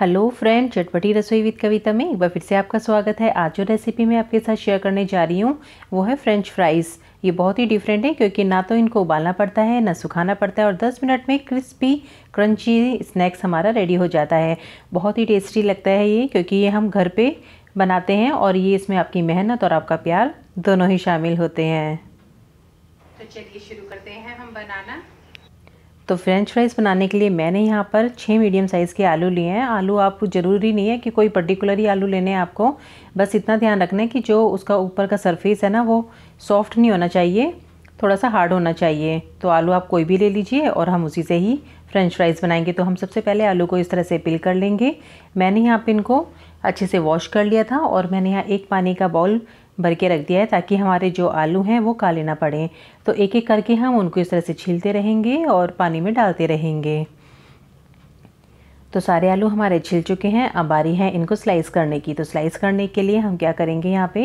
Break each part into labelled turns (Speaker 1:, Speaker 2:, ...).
Speaker 1: hello friend चटपटी रसोई with कविता में एक बार फिर से आपका स्वागत है आज जो रेसिपी मैं आपके साथ शेयर करने जा रही हूँ वो है फ्रेंच फ्राइज़ ये बहुत ही डिफरेंट है क्योंकि ना तो इनको उबालना पड़ता है ना सुखाना पड़ता है और 10 मिनट में क्रिस्पी क्रंची स्नैक्स हमारा रेडी हो जाता है बहुत ही टेस्टी लगता है ये क्योंकि ये हम घर पर बनाते हैं और ये इसमें आपकी मेहनत और आपका प्यार दोनों ही शामिल होते हैं तो चलिए शुरू करते हैं हम बनाना तो फ्रेंच फ्राइज़ बनाने के लिए मैंने यहाँ पर छः मीडियम साइज़ के आलू लिए हैं आलू आप ज़रूरी नहीं है कि कोई पर्टिकुलर ही आलू लेने हैं आपको बस इतना ध्यान रखना है कि जो उसका ऊपर का सरफेस है ना वो सॉफ्ट नहीं होना चाहिए थोड़ा सा हार्ड होना चाहिए तो आलू आप कोई भी ले लीजिए और हम उसी से ही फ्रेंच फ्राइज़ बनाएंगे तो हम सबसे पहले आलू को इस तरह से पिल कर लेंगे मैंने यहाँ पर इनको अच्छे से वॉश कर लिया था और मैंने यहाँ एक पानी का बाउल भर के रख दिया है ताकि हमारे जो आलू हैं वो काले ना पड़े तो एक एक करके हम उनको इस तरह से छीलते रहेंगे और पानी में डालते रहेंगे तो सारे आलू हमारे छिल चुके हैं अब बारी है इनको स्लाइस करने की तो स्लाइस करने के लिए हम क्या करेंगे यहाँ पे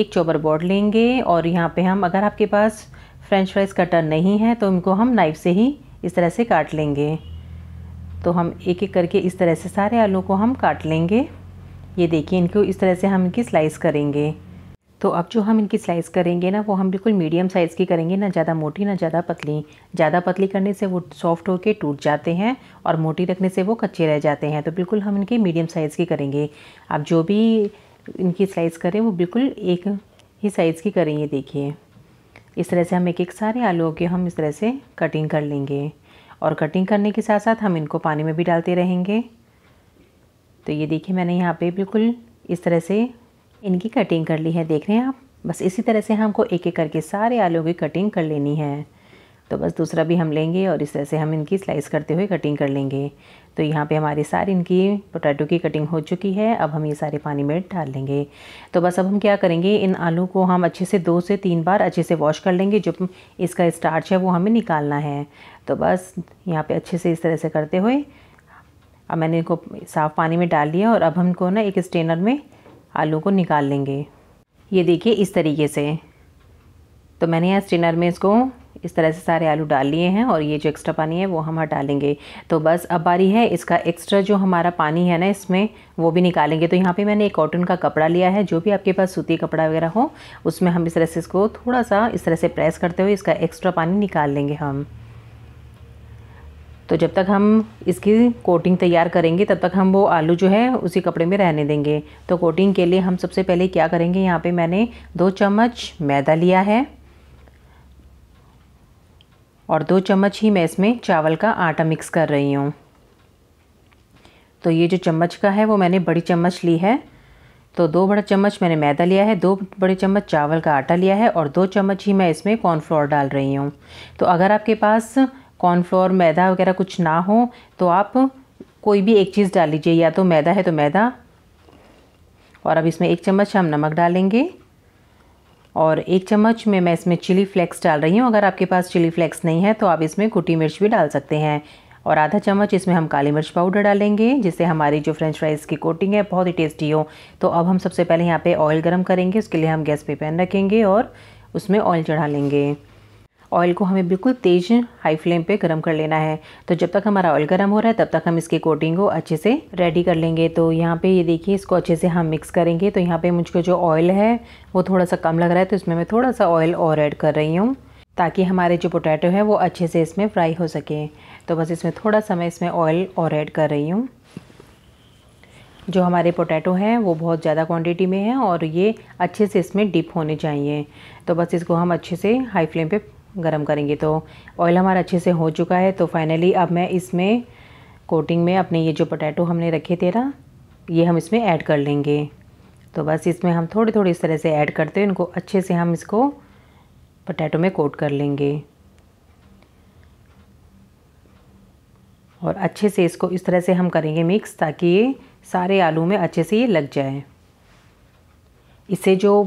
Speaker 1: एक चोबर बोर्ड लेंगे और यहाँ पे हम अगर आपके पास फ्रेंच फ्राइज कटर नहीं है तो इनको हम नाइफ़ से ही इस तरह से काट लेंगे तो हम एक एक करके इस तरह से सारे आलू को हम काट लेंगे ये देखिए इनको इस तरह से हम इनकी स्लाइस करेंगे तो अब जो हम इनकी स्लाइस करेंगे ना वो हम बिल्कुल मीडियम साइज़ की करेंगे ना ज़्यादा मोटी ना ज़्यादा पतली ज़्यादा पतली करने से वो सॉफ्ट होकर टूट जाते हैं और मोटी रखने से वो कच्चे रह जाते हैं तो बिल्कुल हम इनकी मीडियम साइज़ की करेंगे आप जो भी इनकी स्लाइस करें वो बिल्कुल एक ही साइज़ की करें ये देखिए इस तरह से हम एक एक सारे आलू के हम इस तरह से कटिंग कर लेंगे और कटिंग करने के साथ साथ हम इनको पानी में भी डालते रहेंगे तो ये देखिए मैंने यहाँ पे बिल्कुल इस तरह से इनकी कटिंग कर ली है देख रहे हैं आप बस इसी तरह से हमको एक एक करके सारे आलू की कटिंग कर लेनी है तो बस दूसरा भी हम लेंगे और इस तरह से हम इनकी स्लाइस करते हुए कटिंग कर लेंगे तो यहाँ पे हमारी सारी इनकी पोटैटो की कटिंग हो चुकी है अब हम ये सारे पानी में डाल लेंगे तो बस अब हम क्या करेंगे इन आलू को हम अच्छे से दो से तीन बार अच्छे से वॉश कर लेंगे जो इसका स्टार्च है वो हमें निकालना है तो बस यहाँ पर अच्छे से इस तरह से करते हुए अब मैंने इनको साफ़ पानी में डाल लिया और अब हम इनको ना एक स्टेनर में आलू को निकाल लेंगे ये देखिए इस तरीके से तो मैंने यहाँ स्टेनर में इसको इस तरह से सारे आलू डाल लिए हैं और ये जो एक्स्ट्रा पानी है वो हम हटा लेंगे तो बस अब बारी है इसका एक्स्ट्रा जो हमारा पानी है ना इसमें वो भी निकालेंगे तो यहाँ पे मैंने एक कॉटन का कपड़ा लिया है जो भी आपके पास सूती कपड़ा वगैरह हो उसमें हम इस तरह से इसको थोड़ा सा इस तरह से प्रेस करते हुए इसका एक्स्ट्रा पानी निकाल लेंगे हम तो जब तक हम इसकी कोटिंग तैयार करेंगे तब तक हम वो आलू जो है उसी कपड़े में रहने देंगे तो कोटिंग के लिए हम सबसे पहले क्या करेंगे यहाँ पे मैंने दो चम्मच मैदा लिया है और दो चम्मच ही मैं इसमें चावल का आटा मिक्स कर रही हूँ तो ये जो चम्मच का है वो मैंने बड़ी चम्मच ली है तो दो बड़ा चम्मच मैंने मैदा लिया है दो बड़े चम्मच चावल का आटा लिया है और दो चम्मच ही मैं इसमें कॉर्नफ्लोर डाल रही हूँ तो अगर आपके पास कॉर्नफ्लोर मैदा वगैरह कुछ ना हो तो आप कोई भी एक चीज़ डाल लीजिए या तो मैदा है तो मैदा और अब इसमें एक चम्मच हम नमक डालेंगे और एक चम्मच में मैं इसमें चिली फ्लेक्स डाल रही हूँ अगर आपके पास चिली फ्लेक्स नहीं है तो आप इसमें कुटी मिर्च भी डाल सकते हैं और आधा चम्मच इसमें हम काली मिर्च पाउडर डालेंगे जिससे हमारी जो फ्रेंच फ्राइज़ की कोटिंग है बहुत ही टेस्टी हो तो अब हम सबसे पहले यहाँ पे ऑयल गरम करेंगे उसके लिए हम गैस पे पैन रखेंगे और उसमें ऑयल चढ़ा लेंगे ऑयल को हमें बिल्कुल तेज़ हाई फ्लेम पे गर्म कर लेना है तो जब तक हमारा ऑयल गर्म हो रहा है तब तक हम इसकी कोटिंग को अच्छे से रेडी कर लेंगे तो यहाँ पे ये देखिए इसको अच्छे से हम मिक्स करेंगे तो यहाँ पे मुझको जो ऑयल है वो थोड़ा सा कम लग रहा है तो इसमें मैं थोड़ा सा ऑयल और ऐड कर रही हूँ ताकि हमारे जो पोटैटो है वो अच्छे से इसमें फ्राई हो सके तो बस इसमें थोड़ा सा मैं इसमें ऑयल और ऐड कर रही हूँ जो हमारे पोटैटो हैं वो बहुत ज़्यादा क्वांटिटी में हैं और ये अच्छे से इसमें डिप होने चाहिए तो बस इसको हम अच्छे से हाई फ्लेम पे गर्म करेंगे तो ऑयल हमारा अच्छे से हो चुका है तो फाइनली अब मैं इसमें कोटिंग में अपने ये जो पोटैटो हमने रखे थे ना ये हम इसमें ऐड कर लेंगे तो बस इसमें हम थोड़ी थोड़ी इस तरह से ऐड करते हैं इनको अच्छे से हम इसको पोटैटो में कोट कर लेंगे और अच्छे से इसको इस तरह से हम करेंगे मिक्स ताकि ये सारे आलू में अच्छे से ये लग जाए इससे जो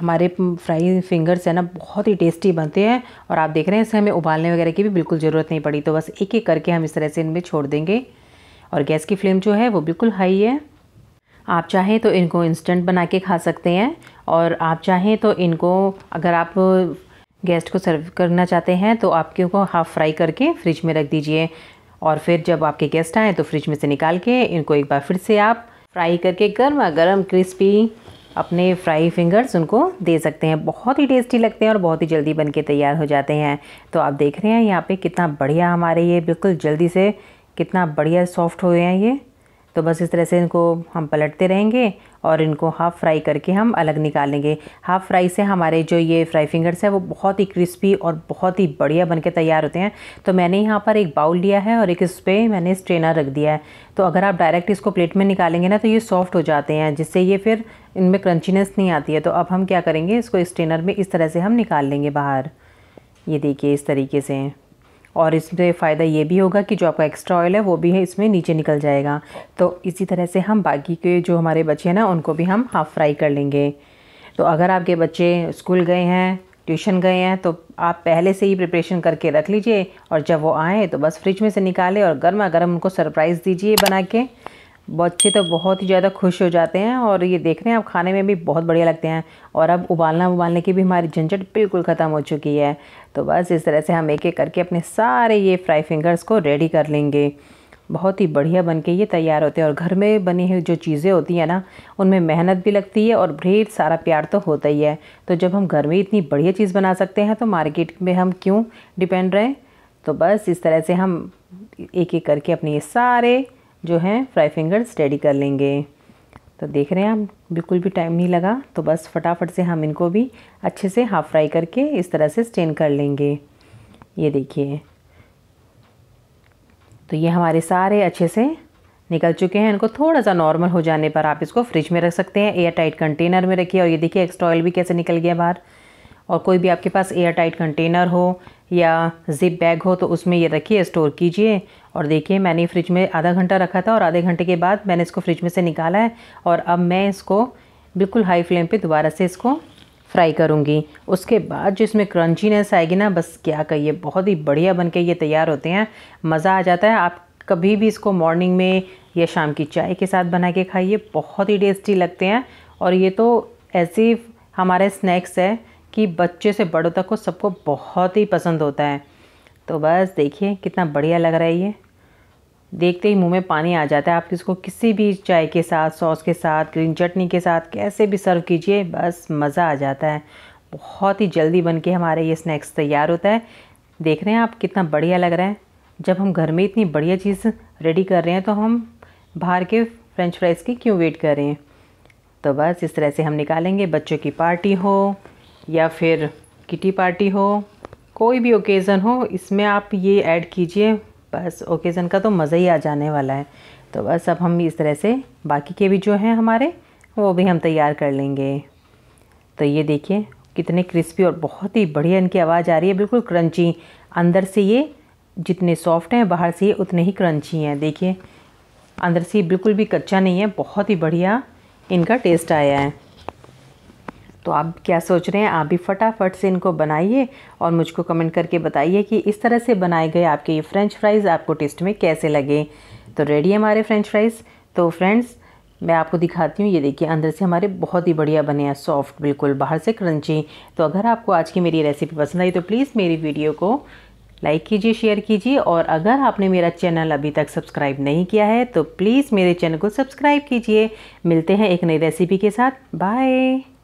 Speaker 1: हमारे फ्राई फिंगर्स है ना बहुत ही टेस्टी बनते हैं और आप देख रहे हैं इसे हमें उबालने वगैरह की भी बिल्कुल ज़रूरत नहीं पड़ी तो बस एक एक करके हम इस तरह से इनमें छोड़ देंगे और गैस की फ्लेम जो है वो बिल्कुल हाई है आप चाहें तो इनको इंस्टेंट बना के खा सकते हैं और आप चाहें तो इनको अगर आप गेस्ट को सर्व करना चाहते हैं तो आपके को हाफ़ फ्राई करके फ्रिज में रख दीजिए और फिर जब आपके गेस्ट आएँ तो फ्रिज में से निकाल के इनको एक बार फिर से आप फ्राई करके गर्मा गर्म क्रिस्पी अपने फ्राई फिंगर्स उनको दे सकते हैं बहुत ही टेस्टी लगते हैं और बहुत ही जल्दी बन के तैयार हो जाते हैं तो आप देख रहे हैं यहाँ पे कितना बढ़िया हमारे ये बिल्कुल जल्दी से कितना बढ़िया सॉफ्ट हुए हैं ये तो बस इस तरह से इनको हम पलटते रहेंगे और इनको हाफ़ फ्राई करके हम अलग निकालेंगे हाफ़ फ्राई से हमारे जो ये फ्राई फिंगर्स हैं वो बहुत ही क्रिस्पी और बहुत ही बढ़िया बन के तैयार होते हैं तो मैंने यहाँ पर एक बाउल लिया है और एक इस पर मैंने स्ट्रेनर रख दिया है तो अगर आप डायरेक्ट इसको प्लेट में निकालेंगे ना तो ये सॉफ्ट हो जाते हैं जिससे ये फिर इनमें क्रंचीनेस नहीं आती है तो अब हम क्या करेंगे इसको स्ट्रेनर में इस तरह से हम निकाल लेंगे बाहर ये देखिए इस तरीके से और इसमें फ़ायदा ये भी होगा कि जो आपका एक्स्ट्रा ऑयल है वो भी है इसमें नीचे निकल जाएगा तो इसी तरह से हम बाकी के जो हमारे बच्चे हैं ना उनको भी हम हाफ़ फ्राई कर लेंगे तो अगर आपके बच्चे स्कूल गए हैं ट्यूशन गए हैं तो आप पहले से ही प्रिपरेशन करके रख लीजिए और जब वो आएँ तो बस फ्रिज में से निकालें और गर्मा गर्म उनको सरप्राइज़ दीजिए बना के बच्चे तो बहुत ही ज़्यादा खुश हो जाते हैं और ये देख रहे हैं अब खाने में भी बहुत बढ़िया लगते हैं और अब उबालना उबालने की भी हमारी झंझट बिल्कुल ख़त्म हो चुकी है तो बस इस तरह से हम एक एक करके अपने सारे ये फ्राई फिंगर्स को रेडी कर लेंगे बहुत ही बढ़िया बन के ये तैयार होते हैं और घर में बनी हुई जो चीज़ें होती हैं ना उनमें मेहनत भी लगती है और ढेर सारा प्यार तो होता ही है तो जब हम घर में इतनी बढ़िया चीज़ बना सकते हैं तो मार्केट में हम क्यों डिपेंड रहें तो बस इस तरह से हम एक एक करके अपने ये सारे जो है फ्राई फिंगर्स रेडी कर लेंगे तो देख रहे हैं आप बिल्कुल भी टाइम नहीं लगा तो बस फटाफट से हम इनको भी अच्छे से हाफ़ फ्राई करके इस तरह से स्टेन कर लेंगे ये देखिए तो ये हमारे सारे अच्छे से निकल चुके हैं इनको थोड़ा सा नॉर्मल हो जाने पर आप इसको फ्रिज में रख सकते हैं एयर टाइट कंटेनर में रखिए और ये देखिए एक्स्ट्रा ऑयल भी कैसे निकल गया बाहर और कोई भी आपके पास एयर टाइट कंटेनर हो या ज़िप बैग हो तो उसमें ये रखिए स्टोर कीजिए और देखिए मैंने फ्रिज में आधा घंटा रखा था और आधे घंटे के बाद मैंने इसको फ्रिज में से निकाला है और अब मैं इसको बिल्कुल हाई फ्लेम पे दोबारा से इसको फ्राई करूँगी उसके बाद जो इसमें क्रंचीनेस आएगी ना बस क्या कहिए बहुत ही बढ़िया बन के ये तैयार होते हैं मज़ा आ जाता है आप कभी भी इसको मॉर्निंग में या शाम की चाय के साथ बना के खाइए बहुत ही टेस्टी लगते हैं और ये तो ऐसे हमारे स्नैक्स है कि बच्चे से बड़ों तक को सबको बहुत ही पसंद होता है तो बस देखिए कितना बढ़िया लग रहा है ये देखते ही मुंह में पानी आ जाता है आप इसको किसी भी चाय के साथ सॉस के साथ ग्रीन चटनी के साथ कैसे भी सर्व कीजिए बस मज़ा आ जाता है बहुत ही जल्दी बन के हमारे ये स्नैक्स तैयार होता है देख रहे हैं आप कितना बढ़िया लग रहा है जब हम घर में इतनी बढ़िया चीज़ रेडी कर रहे हैं तो हम बाहर के फ्रेंच फ्राइज़ की क्यों वेट कर रहे हैं तो बस इस तरह से हम निकालेंगे बच्चों की पार्टी हो या फिर किटी पार्टी हो कोई भी ओकेज़न हो इसमें आप ये ऐड कीजिए बस ओकेज़न का तो मज़ा ही आ जाने वाला है तो बस अब हम इस तरह से बाकी के भी जो हैं हमारे वो भी हम तैयार कर लेंगे तो ये देखिए कितने क्रिस्पी और बहुत ही बढ़िया इनकी आवाज़ आ रही है बिल्कुल क्रंची अंदर से ये जितने सॉफ्ट हैं बाहर से ये उतने ही क्रंची हैं देखिए अंदर से बिल्कुल भी कच्चा नहीं है बहुत ही बढ़िया इनका टेस्ट आया है तो आप क्या सोच रहे हैं आप भी फटाफट से इनको बनाइए और मुझको कमेंट करके बताइए कि इस तरह से बनाए गए आपके ये फ़्रेंच फ्राइज़ आपको टेस्ट में कैसे लगे तो रेडी है हमारे फ़्रेंच फ्राइज़ तो फ्रेंड्स मैं आपको दिखाती हूँ ये देखिए अंदर से हमारे बहुत ही बढ़िया बने हैं सॉफ्ट बिल्कुल बाहर से क्रंची तो अगर आपको आज की मेरी रेसिपी पसंद आई तो प्लीज़ मेरी वीडियो को लाइक कीजिए शेयर कीजिए और अगर आपने मेरा चैनल अभी तक सब्सक्राइब नहीं किया है तो प्लीज़ मेरे चैनल को सब्सक्राइब कीजिए मिलते हैं एक नई रेसिपी के साथ बाय